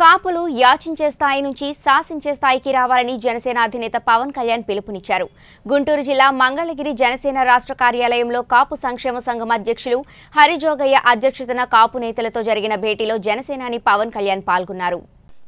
కాపులు యాచించే స్థాయి నుంచి శాసించే స్థాయికి రావాలని జనసేన అధినేత పవన్ కళ్యాణ్ పిలుపునిచ్చారు గుంటూరు జిల్లా మంగళగిరి జనసేన రాష్ట్ర కార్యాలయంలో కాపు సంక్షేమ సంఘం అధ్యక్షులు హరిజోగయ్య అధ్యక్షతన కాపు నేతలతో జరిగిన భేటీలో జనసేనాని పవన్ కళ్యాణ్ పాల్గొన్నారు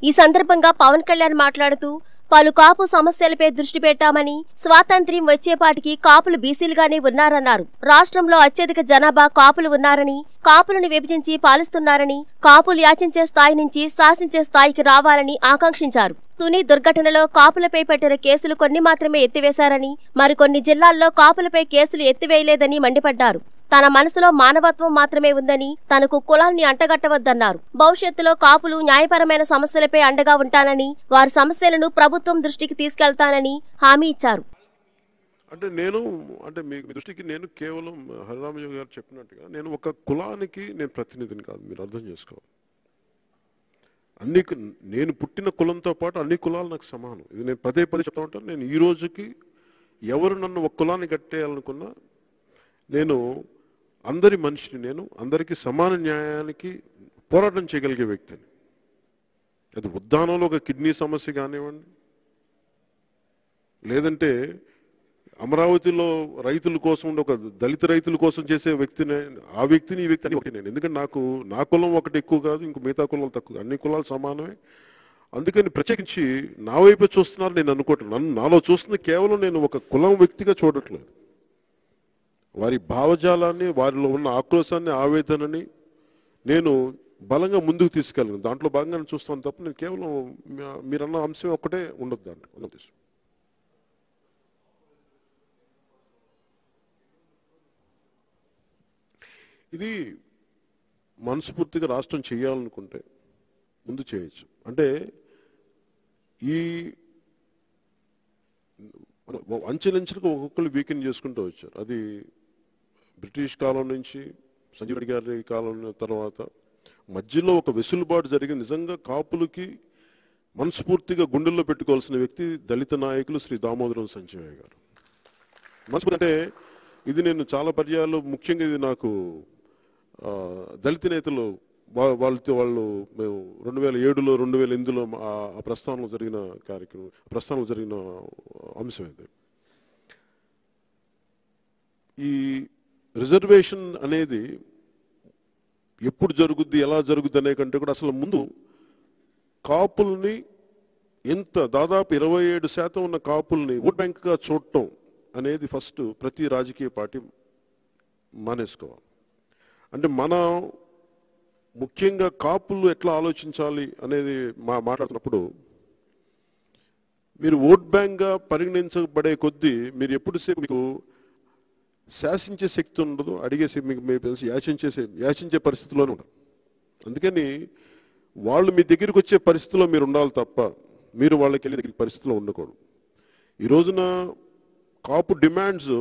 ఈ సందర్భంగా పవన్ కళ్యాణ్ మాట్లాడుతూ పలు కాపు సమస్యలపై దృష్టి పెట్టామని స్వాతంత్ర్యం వచ్చేపాటికి కాపులు బీసీలుగానే ఉన్నారన్నారు రాష్ట్రంలో అత్యధిక జనాభా కాపులు ఉన్నారని కాపులను విభజించి పాలిస్తున్నారని కాపులు యాచించే స్థాయి నుంచి శాసించే స్థాయికి రావాలని ఆకాంక్షించారు తుని దుర్ఘటనలో కాపులపై పెట్టిన కేసులు కొన్ని మాత్రమే ఎత్తివేశారని మరికొన్ని జిల్లాల్లో కాపులపై కేసులు ఎత్తివేయలేదని మండిపడ్డారు తన మనసులో మానవత్వం మాత్రమే ఉందని తనకు కులాన్ని అంటగట్టవద్దన్నారు భవిష్యత్తులో కాపులు న్యాయపరమైన సమస్యలపై అండగా ఉంటానని వారి సమస్యలను ప్రభుత్వం దృష్టికి తీసుకెళ్తానని హామీ ఇచ్చారు అంటే నేను అంటే మీ దృష్టికి నేను కేవలం హరిరామయోగి గారు చెప్పినట్టుగా నేను ఒక కులానికి నేను ప్రతినిధిని కాదు మీరు అర్థం చేసుకోవాలి అన్ని నేను పుట్టిన కులంతో పాటు అన్ని కులాలు నాకు సమానం ఇది నేను పదే పదే చెప్తా ఉంటాను నేను ఈ రోజుకి ఎవరు నన్ను ఒక కులాన్ని కట్టేయాలనుకున్నా నేను అందరి మనిషిని నేను అందరికీ సమాన న్యాయానికి పోరాటం చేయగలిగే వ్యక్తిని అది ఉద్దానంలో ఒక కిడ్నీ సమస్య కానివ్వండి లేదంటే అమరావతిలో రైతుల కోసం ఒక దళిత రైతుల కోసం చేసే వ్యక్తిని ఆ వ్యక్తిని ఈ వ్యక్తిని ఒకటి నేను ఎందుకంటే నాకు నా కులం ఒకటి ఎక్కువ కాదు ఇంకో మిగతా కులాలు తక్కువ అన్ని కులాలు సమానమే అందుకని ప్రత్యేకించి నా వైపే చూస్తున్నారు నేను అనుకోవట్లేదు నన్ను నాలో చూస్తుంది కేవలం నేను ఒక కులం వ్యక్తిగా చూడట్లేదు వారి భావజాలాన్ని వారిలో ఉన్న ఆక్రోశాన్ని ఆవేదనని నేను బలంగా ముందుకు తీసుకెళ్ళను దాంట్లో భాగంగా చూస్తాను తప్ప నేను కేవలం మీరన్న అంశం ఒక్కటే ఉండదు దాంట్లో ఇది మనస్ఫూర్తిగా రాష్ట్రం చేయాలనుకుంటే ముందు చేయొచ్చు అంటే ఈ అంచెలంచెలకు ఒక్కొక్కరు వీకెండ్ చేసుకుంటూ వచ్చారు అది బ్రిటిష్ కాలం నుంచి సంజీవ్ రెడ్డి గారి కాలం తర్వాత మధ్యలో ఒక వెసులుబాటు జరిగింది నిజంగా కాపులకి మనస్ఫూర్తిగా గుండెల్లో పెట్టుకోవాల్సిన వ్యక్తి దళిత నాయకులు శ్రీ దామోదరం సంజయ్ గారు మనస్ఫూర్తి అంటే ఇది నేను చాలా పర్యాలు ముఖ్యంగా ఇది నాకు దళిత నేతలు వాళ్ళతో వాళ్ళు మేము రెండు వేల ఏడులో రెండు వేల ఎనిమిదిలో ఆ ప్రస్థానంలో జరిగిన కార్యక్రమం ప్రస్థానంలో జరిగిన అంశం ఇది ఈ రిజర్వేషన్ అనేది ఎప్పుడు జరుగుద్ది ఎలా జరుగుద్ది అనే కంటే కూడా అసలు ముందు కాపుల్ని ఎంత దాదాపు ఇరవై ఏడు శాతం ఉన్న కాపుల్ని ఓట్ బ్యాంక్గా చూడటం అనేది ఫస్ట్ ప్రతి రాజకీయ పార్టీ మానేసుకోవాలి అంటే మనం ముఖ్యంగా కాపులు ఎట్లా ఆలోచించాలి అనేది మా మాట్లాడుతున్నప్పుడు మీరు ఓట్ బ్యాంక్గా పరిగణించబడే కొద్దీ మీరు ఎప్పుడు సేపు మీకు శాసించే శక్తి ఉండదు అడిగేసి మీకు మీకు యాచించే యాచించే పరిస్థితిలోనే ఉండరు అందుకని వాళ్ళు మీ దగ్గరికి వచ్చే పరిస్థితిలో మీరు ఉండాలి తప్ప మీరు వాళ్ళకి వెళ్ళే దగ్గర పరిస్థితిలో ఉండకూడదు ఈ రోజున కాపు డిమాండ్స్